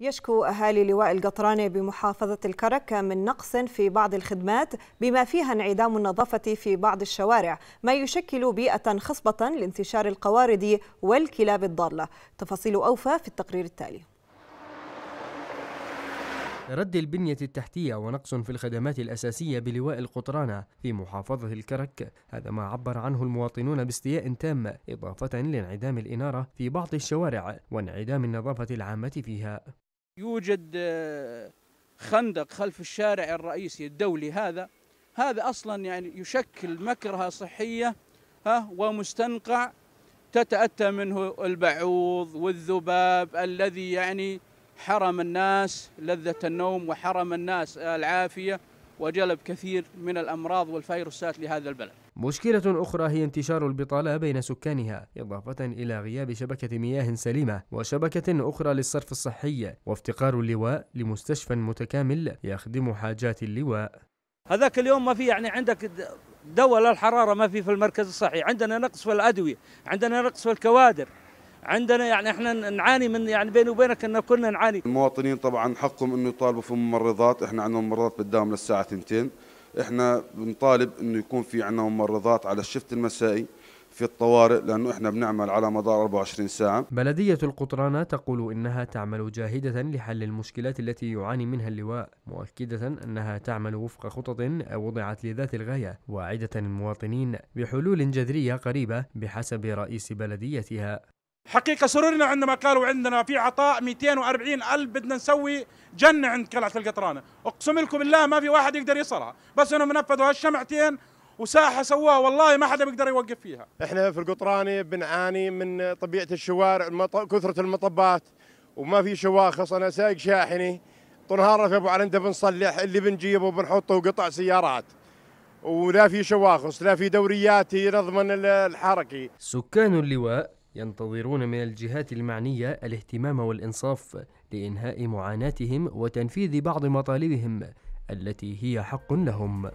يشكو أهالي لواء القطرانة بمحافظة الكرك من نقص في بعض الخدمات بما فيها انعدام النظافة في بعض الشوارع ما يشكل بيئة خصبة لانتشار القوارض والكلاب الضالة تفاصيل أوفى في التقرير التالي رد البنية التحتية ونقص في الخدمات الأساسية بلواء القطرانة في محافظة الكرك هذا ما عبر عنه المواطنون باستياء تام إضافة لانعدام الإنارة في بعض الشوارع وانعدام النظافة العامة فيها يوجد آه، خندق خلف الشارع الرئيسي الدولي هذا هذا اصلا يعني يشكل مكره صحيه ها ومستنقع تتاتى منه البعوض والذباب الذي يعني حرم الناس لذه النوم وحرم الناس العافيه وجلب كثير من الأمراض والفيروسات لهذا البلد مشكلة أخرى هي انتشار البطالة بين سكانها إضافة إلى غياب شبكة مياه سليمة وشبكة أخرى للصرف الصحي وافتقار اللواء لمستشفى متكامل يخدم حاجات اللواء هذاك اليوم ما في يعني عندك دواء للحرارة ما في في المركز الصحي عندنا نقص في الأدوية عندنا نقص في الكوادر عندنا يعني احنا نعاني من يعني بيني وبينك ان كنا نعاني المواطنين طبعا حقهم انه يطالبوا في ممرضات احنا عندنا ممرضات بتداوم للساعه 2 احنا بنطالب انه يكون في عندنا ممرضات على الشفت المسائي في الطوارئ لانه احنا بنعمل على مدار 24 ساعه. بلديه القطرانه تقول انها تعمل جاهده لحل المشكلات التي يعاني منها اللواء، مؤكده انها تعمل وفق خطط وضعت لذات الغايه، واعده المواطنين بحلول جذريه قريبه بحسب رئيس بلديتها. حقيقة سررنا عندما قالوا عندنا في عطاء 240 ألف بدنا نسوي جنة عند قلعة القطرانة أقسم لكم بالله ما في واحد يقدر يصلها بس أنهم نفذوا هالشمعتين وساحه سواها والله ما حدا بيقدر يوقف فيها احنا في القطراني بنعاني من طبيعه الشوارع كثره المطبات وما في شواخص انا سايق شاحني طنهارة في ابو علنده بنصلح اللي بنجيبه وبنحطه وقطع سيارات ولا في شواخص لا في دوريات نضمن الحركي سكان اللواء ينتظرون من الجهات المعنية الاهتمام والإنصاف لإنهاء معاناتهم وتنفيذ بعض مطالبهم التي هي حق لهم